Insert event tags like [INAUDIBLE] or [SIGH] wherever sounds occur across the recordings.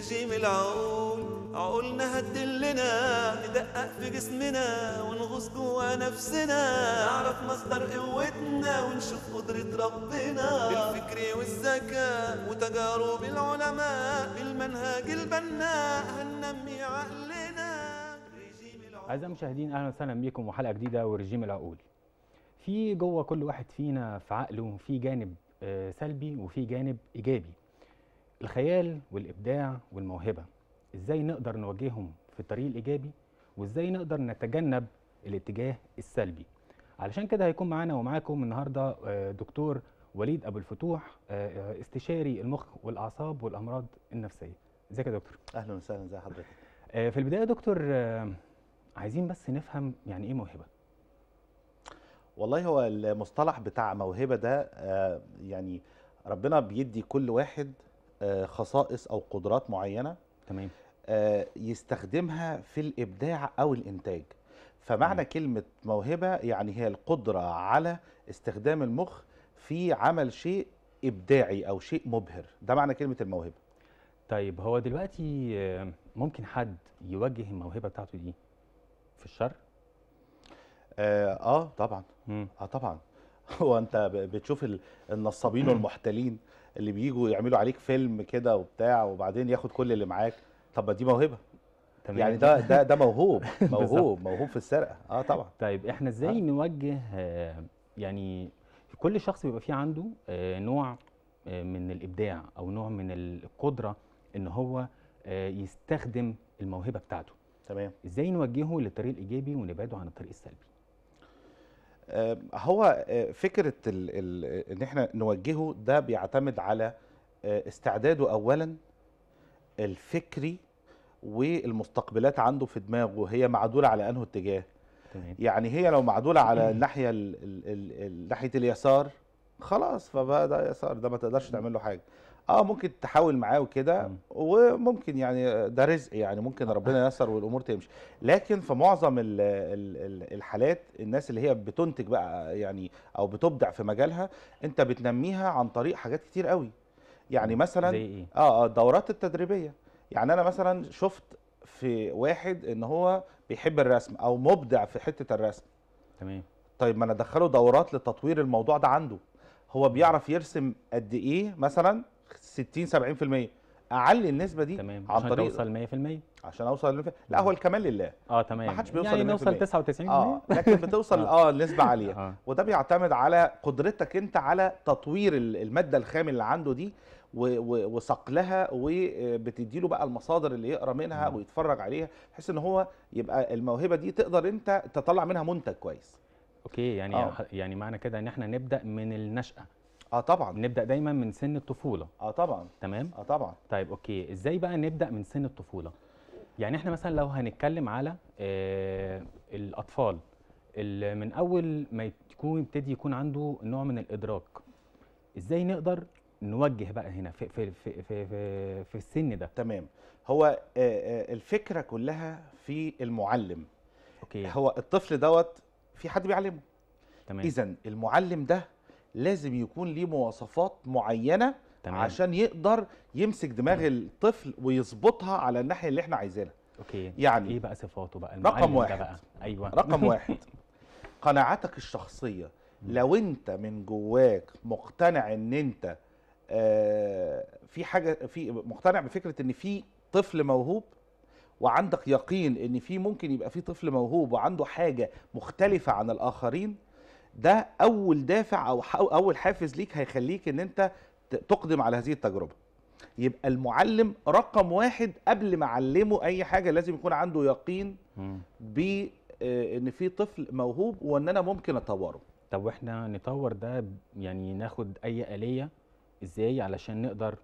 وتجيب العقول عقولنا هتدلنا ندقق في جسمنا ونغوص جوا نفسنا نعرف مصدر قوتنا ونشوف قدرة ربنا بالفكر والذكاء وتجارب العلماء بالمنهج البناء هننمي عقلنا أعزائي المشاهدين أهلا وسهلا بيكم وحلقة جديدة ورجيم العقول في جوه كل واحد فينا في عقله في جانب آه، سلبي وفي جانب إيجابي الخيال والإبداع والموهبة إزاي نقدر نواجههم في الطريق الإيجابي وإزاي نقدر نتجنب الاتجاه السلبي علشان كده هيكون معانا ومعاكم النهاردة آه، دكتور وليد أبو الفتوح آه، آه، استشاري المخ والأعصاب والأمراض النفسية ازيك يا دكتور أهلا وسهلا ازي حضرتك في البداية دكتور عايزين بس نفهم يعني إيه موهبة والله هو المصطلح بتاع موهبة ده يعني ربنا بيدي كل واحد آه، خصائص او قدرات معينه تمام آه، يستخدمها في الابداع او الانتاج فمعنى مم. كلمه موهبه يعني هي القدره على استخدام المخ في عمل شيء ابداعي او شيء مبهر ده معنى كلمه الموهبه طيب هو دلوقتي آه، ممكن حد يوجه الموهبه بتاعته دي في الشر اه, طبعا مم. اه طبعا [LAUGHS] هو انت بتشوف النصابين والمحتلين اللي بيجوا يعملوا عليك فيلم كده وبتاع وبعدين ياخد كل اللي معاك طب دي موهبه تمام يعني ده ده ده موهوب [LAUGHS] موهوب موهوب في السرقه اه طبعا طيب احنا ازاي آه. نوجه آه، يعني كل شخص بيبقى فيه عنده آه، نوع آه، من الابداع او نوع من القدره ان هو يستخدم الموهبه بتاعته تمام ازاي نوجهه للطريق الايجابي ونبعده عن الطريق السلبي آه، هو آه، فكره ان احنا نوجهه ده بيعتمد على آه، استعداده اولا الفكري والمستقبلات عنده في دماغه هي معدوله على انه اتجاه تمام. يعني هي لو معدوله على الناحيه [CLEARS THROAT] ناحيه اليسار خلاص فبقى ده يسار ده ما تقدرش تعمل له حاجه اه ممكن تحاول معاه وكده وممكن يعني ده رزق يعني ممكن ربنا آه. ييسر والامور تمشي لكن في معظم الحالات الناس اللي هي بتنتج بقى يعني او بتبدع في مجالها انت بتنميها عن طريق حاجات كتير قوي يعني مثلا إيه؟ آه،, اه الدورات التدريبيه يعني انا مثلا شفت في واحد ان هو بيحب الرسم او مبدع في حته الرسم تمام طيب ما انا ادخله دورات لتطوير الموضوع ده عنده هو بيعرف يرسم قد ايه مثلا 60 70% اعلي النسبه دي تمام عن عشان طريق توصل 100% عشان اوصل 100% لا هو الكمال لله اه تمام ما حدش يعني بيوصل يعني نوصل 99% اه لكن بتوصل [LAUGHS] آه. اه لنسبه عاليه آه. وده بيعتمد على قدرتك انت على تطوير الماده الخام اللي عنده دي وصقلها وبتدي له بقى المصادر اللي يقرا منها آه. ويتفرج عليها بحيث ان هو يبقى الموهبه دي تقدر انت تطلع منها منتج كويس اوكي يعني آه. يعني معنى كده ان احنا نبدا من النشاه اه طبعا نبدا دايما من سن الطفوله اه طبعا تمام اه طبعا طيب اوكي ازاي بقى نبدا من سن الطفوله يعني احنا مثلا لو هنتكلم على آه الاطفال اللي من اول ما يكون يبتدي يكون عنده نوع من الادراك ازاي نقدر نوجه بقى هنا في في في في, في, في السن ده تمام هو آه، آه، الفكره كلها في المعلم اوكي هو الطفل دوت في حد بيعلمه تمام اذا المعلم ده لازم يكون ليه مواصفات معينه تمام. عشان يقدر يمسك دماغ الطفل ويظبطها على الناحيه اللي احنا عايزينها اوكي يعني ايه بقى صفاته بقى رقم واحد بقى. ايوه رقم [LAUGHS] واحد قناعاتك الشخصيه لو انت من جواك مقتنع ان انت آه في حاجه في مقتنع بفكره ان في طفل موهوب وعندك يقين ان في ممكن يبقى في طفل موهوب وعنده حاجه مختلفه عن الاخرين ده اول دافع او اول حافز ليك هيخليك ان انت تقدم على هذه التجربه يبقى المعلم رقم واحد قبل ما علمه اي حاجه لازم يكون عنده يقين ب آه، ان في طفل موهوب وان انا ممكن اطوره طب واحنا نطور ده يعني ناخد اي اليه ازاي علشان نقدر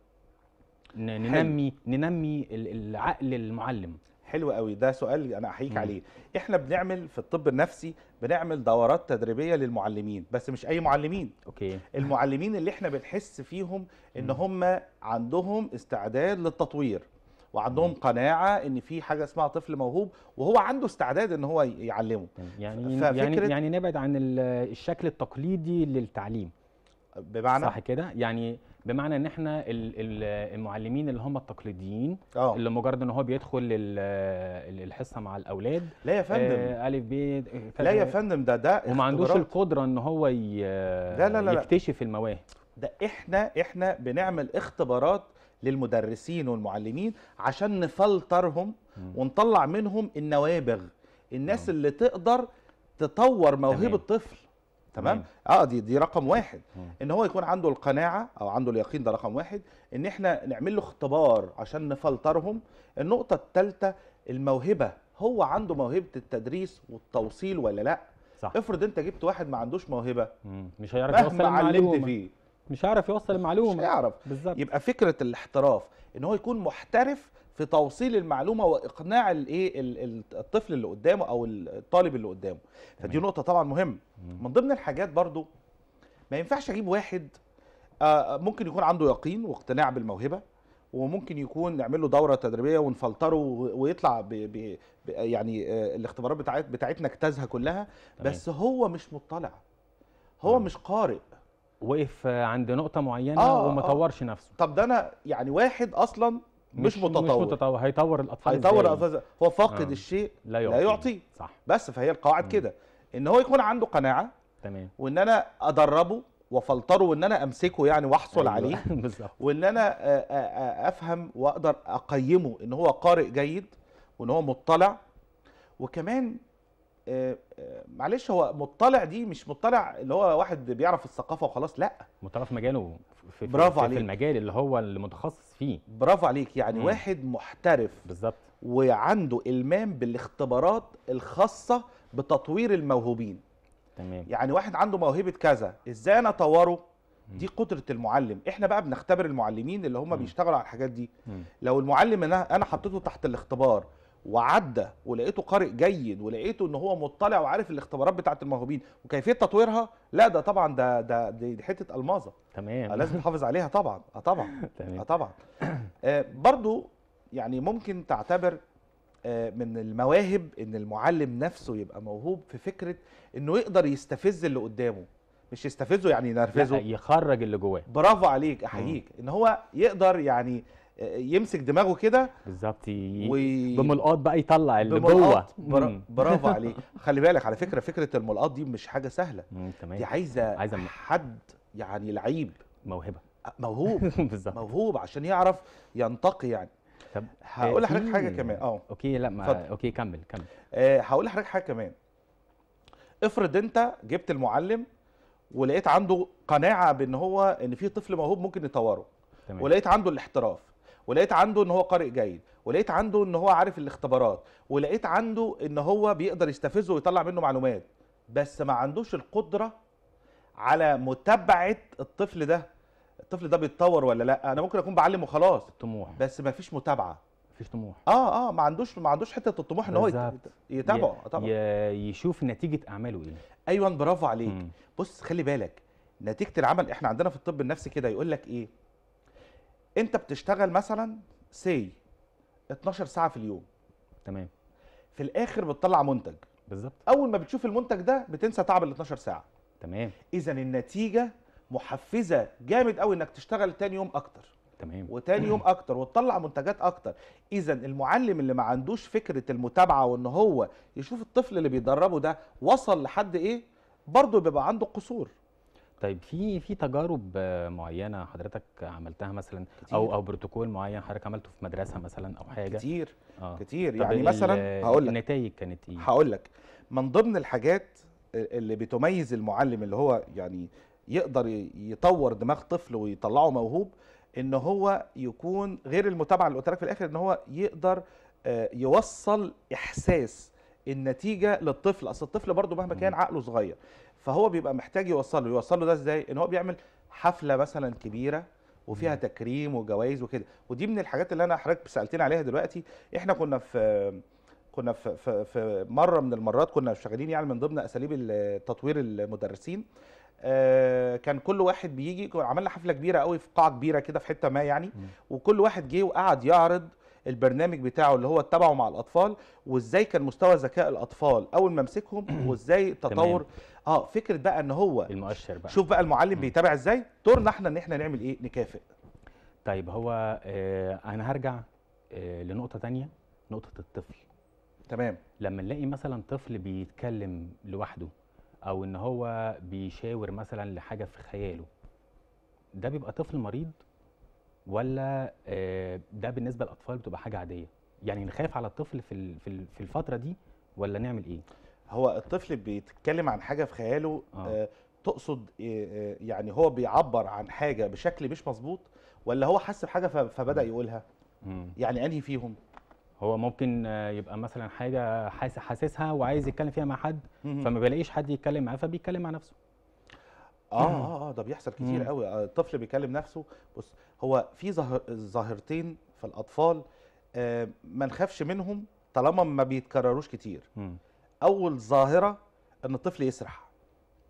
ننمي حل. ننمي العقل المعلم حلو قوي ده سؤال انا احييك عليه احنا بنعمل في الطب النفسي بنعمل دورات تدريبيه للمعلمين بس مش اي معلمين اوكي المعلمين اللي احنا بنحس فيهم ان هم عندهم استعداد للتطوير وعندهم قناعه ان في حاجه اسمها طفل موهوب وهو عنده استعداد ان هو يعلمه طيب، يعني يعني يعني نبعد عن الشكل التقليدي للتعليم بمعنى صح كده يعني بمعنى ان احنا المعلمين اللي هم التقليديين أوه. اللي مجرد ان هو بيدخل الحصه مع الاولاد لا يا فندم آه، الف ب لا يا فندم ده ده وما عندوش القدره ان هو لا لا لا يكتشف المواهب ده احنا احنا بنعمل اختبارات للمدرسين والمعلمين عشان نفلترهم ونطلع منهم النوابغ الناس اللي تقدر تطور موهبه الطفل تمام اه دي دي رقم واحد مم. ان هو يكون عنده القناعه او عنده اليقين ده رقم واحد ان احنا نعمل له اختبار عشان نفلترهم النقطه الثالثه الموهبه هو عنده موهبه التدريس والتوصيل ولا لا صح. افرض انت جبت واحد ما عندوش موهبه مم. مش هيعرف يوصل المعلومه فيه مش هيعرف يوصل المعلومه مش هيعرف بالظبط يبقى فكره الاحتراف ان هو يكون محترف في توصيل المعلومه واقناع الايه الطفل اللي قدامه او الطالب اللي قدامه فدي نقطه طبعا مهمه من ضمن الحاجات برضو ما ينفعش اجيب واحد آه، ممكن يكون عنده يقين واقتناع بالموهبه وممكن يكون نعمل له دوره تدريبيه ونفلتره ويطلع ب يعني آه، الاختبارات بتاعت بتاعتنا اجتازها كلها بس هو مش مطلع هو مش قارئ وقف عند نقطه معينه آه وما آه. طورش نفسه طب ده انا يعني واحد اصلا مش, متطور مش متطور هيطور الاطفال هيطور الاطفال هو فاقد آه. الشيء لا يعطيه يعطي. صح بس فهي القواعد كده ان هو يكون عنده قناعه تمام وان انا ادربه وفلتره وان انا امسكه يعني واحصل أيوة. عليه [LAUGHS] وان انا افهم واقدر اقيمه ان هو قارئ جيد وان هو مطلع وكمان آه، آه، معلش هو مطلع دي مش مطلع اللي هو واحد بيعرف الثقافه وخلاص لا مطلع في مجاله في, برافو في, عليك. في المجال اللي هو المتخصص فيه برافو عليك يعني مم. واحد محترف بالظبط وعنده المام بالاختبارات الخاصه بتطوير الموهوبين تمام يعني واحد عنده موهبه كذا ازاي انا اطوره دي قدره المعلم احنا بقى بنختبر المعلمين اللي هم بيشتغلوا على الحاجات دي مم. لو المعلم انا انا حطيته تحت الاختبار وعدى ولقيته قارئ جيد ولقيته ان هو مطلع وعارف الاختبارات بتاعه الموهوبين وكيفيه تطويرها لا ده طبعا ده ده دي حته الماظه تمام آه، لازم تحافظ عليها طبعا اه طبعا [LAUGHS] تمام اه طبعا آه برضو يعني ممكن تعتبر آه من المواهب ان المعلم نفسه يبقى موهوب في فكره انه يقدر يستفز اللي قدامه مش يستفزه يعني ينرفزه يخرج اللي جواه برافو عليك احييك ان هو يقدر يعني يمسك دماغه كده بالظبط بملقاط بقى يطلع اللي جوه برا... برافو [LAUGHS] عليك خلي بالك على فكره فكره الملقاط دي مش حاجه سهله تمام دي عايزه عايزه حد يعني لعيب موهبه موهوب [LAUGHS] بالظبط موهوب عشان يعرف ينتقي يعني طب هقول لحضرتك حاجه كمان اه اوكي لا ما فضل. اوكي كمل كمل آه هقول لحضرتك حاجه كمان افرض انت جبت المعلم ولقيت عنده قناعه بان هو ان في طفل موهوب ممكن يطوره تمام. ولقيت عنده الاحتراف ولقيت عنده ان هو قارئ جيد ولقيت عنده ان هو عارف الاختبارات ولقيت عنده ان هو بيقدر يستفزه ويطلع منه معلومات بس ما عندوش القدره على متابعه الطفل ده الطفل ده بيتطور ولا لا انا ممكن اكون بعلم وخلاص الطموح بس ما فيش متابعه فيش طموح اه اه ما عندوش ما عندوش حته الطموح ان هو يتابعه طبعا يشوف نتيجه اعماله ايه ايوه برافو عليك مم. بص خلي بالك نتيجه العمل احنا عندنا في الطب النفسي كده يقول لك ايه انت بتشتغل مثلا سي 12 ساعه في اليوم تمام في الاخر بتطلع منتج بالظبط اول ما بتشوف المنتج ده بتنسى تعب ال 12 ساعه تمام اذا النتيجه محفزه جامد قوي انك تشتغل تاني يوم اكتر تمام وتاني يوم [CLEARS THROAT] اكتر وتطلع منتجات اكتر اذا المعلم اللي ما عندوش فكره المتابعه وان هو يشوف الطفل اللي بيدربه ده وصل لحد ايه برضه بيبقى عنده قصور طيب في في تجارب معينه حضرتك عملتها مثلا كتير. او او بروتوكول معين حضرتك عملته في مدرسه مثلا او حاجه كتير آه. كتير يعني مثلا هقول لك النتائج كانت ايه هقول لك من ضمن الحاجات اللي بتميز المعلم اللي هو يعني يقدر يطور دماغ طفل ويطلعه موهوب ان هو يكون غير المتابعه اللي قلت لك في الاخر ان هو يقدر آه، يوصل احساس النتيجه للطفل اصل الطفل برضه مهما كان عقله صغير فهو بيبقى محتاج يوصل له يوصل له ده ازاي ان هو بيعمل حفله مثلا كبيره وفيها مم. تكريم وجوائز وكده ودي من الحاجات اللي انا حضرتك سالتني عليها دلوقتي احنا كنا في كنا في, في, في مره من المرات كنا شغالين يعني من ضمن اساليب تطوير المدرسين آه، كان كل واحد بيجي عملنا حفله كبيره قوي في قاعه كبيره كده في حته ما يعني وكل واحد جه وقعد يعرض البرنامج بتاعه اللي هو اتبعه مع الاطفال وازاي كان مستوى ذكاء الاطفال اول ما مسكهم وازاي تطور اه فكره بقى ان هو المؤشر بقى شوف بقى المعلم بيتابع ازاي دورنا احنا ان احنا نعمل ايه نكافئ طيب هو آه انا هرجع آه لنقطه تانية نقطه الطفل تمام لما نلاقي مثلا طفل بيتكلم لوحده او ان هو بيشاور مثلا لحاجه في خياله ده بيبقى طفل مريض ولا آه، ده بالنسبه للاطفال بتبقى حاجه عاديه يعني نخاف على الطفل في في الفتره دي ولا نعمل ايه هو الطفل بيتكلم عن حاجه في خياله آه. آه، تقصد آه، يعني هو بيعبر عن حاجه بشكل مش مظبوط ولا هو حس بحاجه فبدا يقولها مم. يعني انهي فيهم هو ممكن يبقى مثلا حاجه حاسسها وعايز يتكلم فيها مع حد فما بيلاقيش حد يتكلم معاه فبيتكلم مع نفسه اه اه اه ده بيحصل كتير قوي آه، الطفل بيكلم نفسه بص هو في ظاهر ظاهرتين في الاطفال آه ما نخافش منهم طالما ما بيتكرروش كتير مم. اول ظاهره ان الطفل يسرح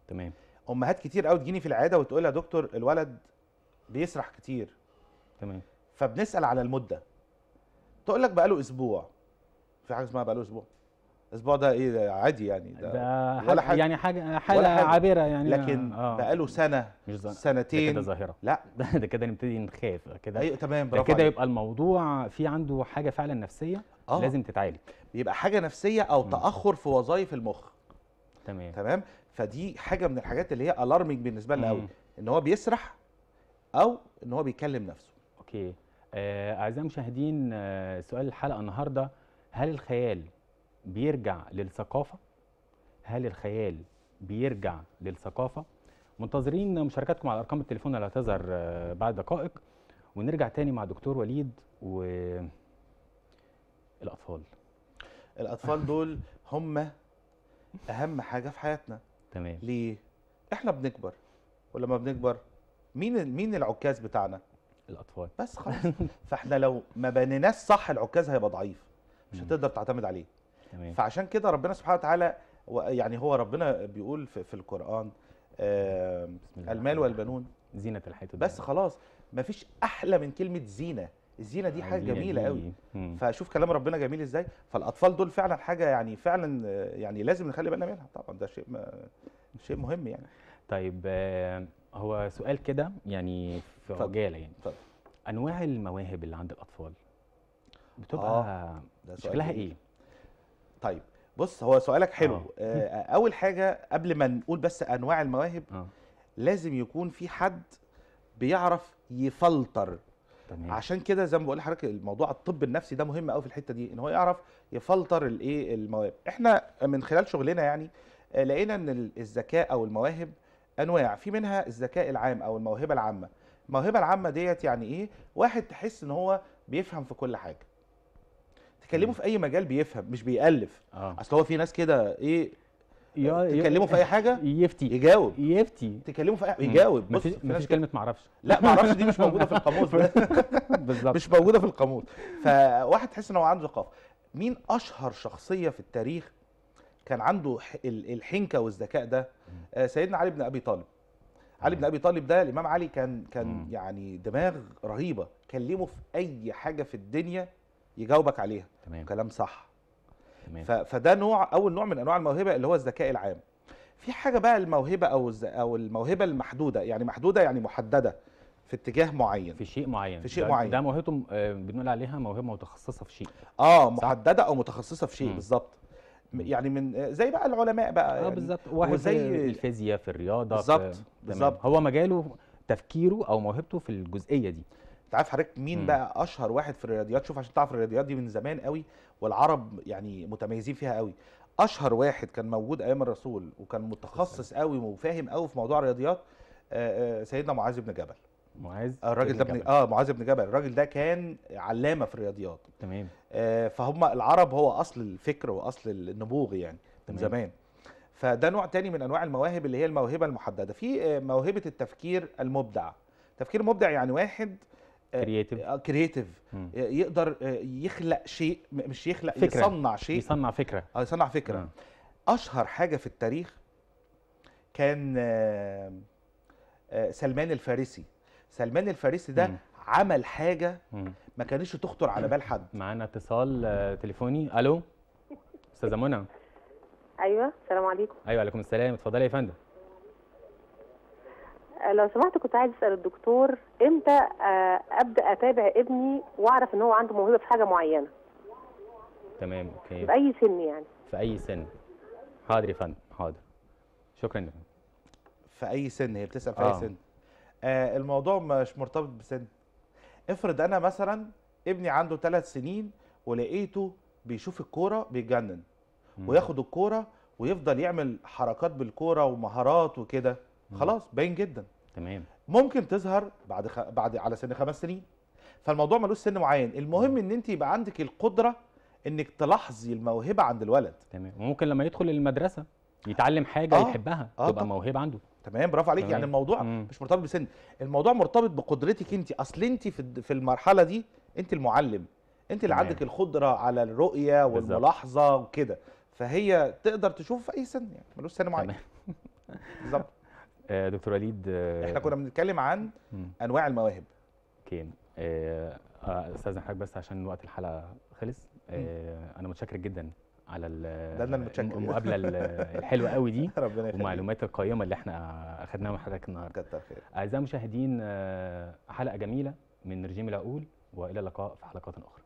تمام امهات كتير قوي تجيني في العياده وتقول يا دكتور الولد بيسرح كتير تمام فبنسال على المده تقول لك بقاله اسبوع في حاجه اسمها بقاله اسبوع الاسبوع ده ايه عادي يعني ده, ده ولا حاجة يعني حاجه حاله حاجة. عابره يعني لكن آه. بقاله سنه مش زن... سنتين كده ظاهره لا [LAUGHS] ده, كده نبتدي نخاف كده ايوه تمام برافو كده يبقى الموضوع في عنده حاجه فعلا نفسيه آه. لازم تتعالج يبقى حاجه نفسيه او م. تاخر في وظائف المخ تمام تمام فدي حاجه من الحاجات اللي هي الارمنج بالنسبه لنا قوي ان هو بيسرح او ان هو بيكلم نفسه اوكي آه، اعزائي آه المشاهدين آه سؤال الحلقه النهارده هل الخيال بيرجع للثقافه هل الخيال بيرجع للثقافه منتظرين مشاركاتكم على ارقام التليفون اللي هتظهر آه، بعد دقائق ونرجع تاني مع دكتور وليد والاطفال الاطفال دول هم اهم حاجه في حياتنا تمام ليه احنا بنكبر ولما بنكبر مين مين العكاز بتاعنا الاطفال بس خلاص [LAUGHS] فاحنا لو ما بنيناش صح العكاز هيبقى ضعيف مش هتقدر تعتمد عليه تمام. فعشان كده ربنا سبحانه وتعالى يعني هو ربنا بيقول في, في القرآن المال والبنون زينة الحياة الدنيا بس خلاص مفيش أحلى من كلمة زينة الزينه دي حاجه جميله قوي فشوف كلام ربنا جميل ازاي فالاطفال دول فعلا حاجه يعني فعلا يعني لازم نخلي بالنا منها طبعا ده شيء شيء مهم يعني طيب آه، هو سؤال كده يعني في عجاله يعني فضل. انواع المواهب اللي عند الاطفال بتبقى آه شكلها ايه طيب بص هو سؤالك حلو آه. آه. اول حاجه قبل ما نقول بس انواع المواهب آه. لازم يكون في حد بيعرف يفلتر تمام. عشان كده زي ما بقول لحضرتك الموضوع الطب النفسي ده مهم قوي في الحته دي ان هو يعرف يفلتر الايه المواهب احنا من خلال شغلنا يعني آه، لقينا ان الذكاء او المواهب انواع في منها الذكاء العام او الموهبه العامه الموهبه العامه ديت يعني ايه واحد تحس ان هو بيفهم في كل حاجه تكلمه في اي مجال بيفهم مش بيالف آه. اصل هو في ناس كده ايه تكلمه في اي حاجه يفتي يجاوب يفتي تكلمه في اي يجاوب بص ما فيش كلمه ما اعرفش لا ما اعرفش دي مش موجوده في [LAUGHS] القاموس بالظبط مش موجوده في القاموس فواحد تحس ان هو عنده ثقافه مين اشهر شخصيه في التاريخ كان عنده الحنكه والذكاء ده آه، سيدنا علي بن ابي طالب علي بن ابي طالب ده الامام علي كان كان يعني دماغ رهيبه كلمه في اي حاجه في الدنيا يجاوبك عليها تمام. كلام صح تمام. فده نوع اول نوع من انواع الموهبه اللي هو الذكاء العام في حاجه بقى الموهبه او او الموهبه المحدوده يعني محدوده يعني محدده في اتجاه معين في شيء معين في شيء ده معين ده موهبته آه، بنقول عليها موهبه متخصصه في شيء اه محدده او متخصصه في شيء بالظبط يعني من زي بقى العلماء بقى آه، يعني اه بالظبط واحد وزي الفيزياء في الرياضه بالظبط بالظبط هو مجاله تفكيره او موهبته في الجزئيه دي انت عارف حضرتك مين م. بقى اشهر واحد في الرياضيات شوف عشان تعرف الرياضيات دي من زمان قوي والعرب يعني متميزين فيها قوي اشهر واحد كان موجود ايام الرسول وكان متخصص قوي وفاهم قوي في موضوع الرياضيات آه، آه، سيدنا معاذ بن جبل معاذ آه، الراجل ده بن... اه معاذ بن جبل الراجل ده كان علامه في الرياضيات تمام آه فهم العرب هو اصل الفكر واصل النبوغ يعني تمام. من زمان فده نوع تاني من انواع المواهب اللي هي الموهبه المحدده في موهبه التفكير المبدع تفكير مبدع يعني واحد كرييتيف آه، كرييتيف آه، آه، يقدر يخلق شيء مش يخلق فكرة. يصنع شيء يصنع فكره اه يصنع فكره مم. اشهر حاجه في التاريخ كان سلمان الفارسي سلمان الفارسي ده مم. عمل حاجه ما كانتش تخطر على بال حد [CLEARS THROAT] معانا اتصال تليفوني الو استاذه منى ايوه السلام عليكم ايوه عليكم السلام اتفضلي يا فندم آه، لو سمحت كنت عايز اسال الدكتور امتى آه، ابدا اتابع ابني واعرف ان هو عنده موهبه في حاجه معينه تمام اوكي في اي سن يعني في اي سن حاضر يا فندم حاضر شكرا يا فندم في اي سن هي بتسال في آه. اي سن آه الموضوع مش مرتبط بسن افرض انا مثلا ابني عنده ثلاث سنين ولقيته بيشوف الكوره بيتجنن وياخد الكوره ويفضل يعمل حركات بالكوره ومهارات وكده خلاص باين جدا تمام ممكن تظهر بعد خ... بعد على سن خمس سنين فالموضوع ملوش سن معين المهم ان انت يبقى عندك القدره انك تلاحظي الموهبه عند الولد تمام وممكن لما يدخل المدرسه يتعلم حاجه آه. يحبها آه. تبقى طب. موهبه عنده تمام برافو عليك يعني تمام. يعني الموضوع مم. مش مرتبط بسن الموضوع مرتبط بقدرتك انت اصل انت في في المرحله دي انت المعلم انت اللي عندك القدره على الرؤيه والملاحظه وكده فهي تقدر تشوف في اي سن يعني ملوش سن معين بالظبط آه، دكتور وليد آه، احنا كنا بنتكلم عن انواع المواهب اوكي آه، استاذن حضرتك بس عشان وقت الحلقه خلص انا متشكر جدا على المقابله الحلوه قوي دي [LAUGHS] ومعلومات القيمه اللي احنا اخذناها من حضرتك النهارده كتر خير اعزائي المشاهدين حلقه جميله من رجيم العقول والى اللقاء في حلقات اخرى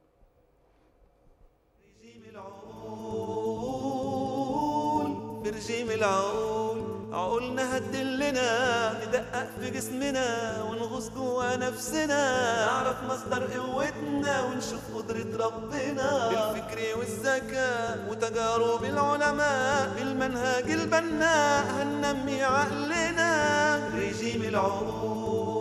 رجيم العقول في رجيم العقول عقولنا هتدلنا ندقق في جسمنا ونغوص جوا نفسنا نعرف مصدر قوتنا ونشوف قدرة ربنا بالفكر والذكاء وتجارب العلماء بالمنهج البناء هننمي عقلنا رجيم العقول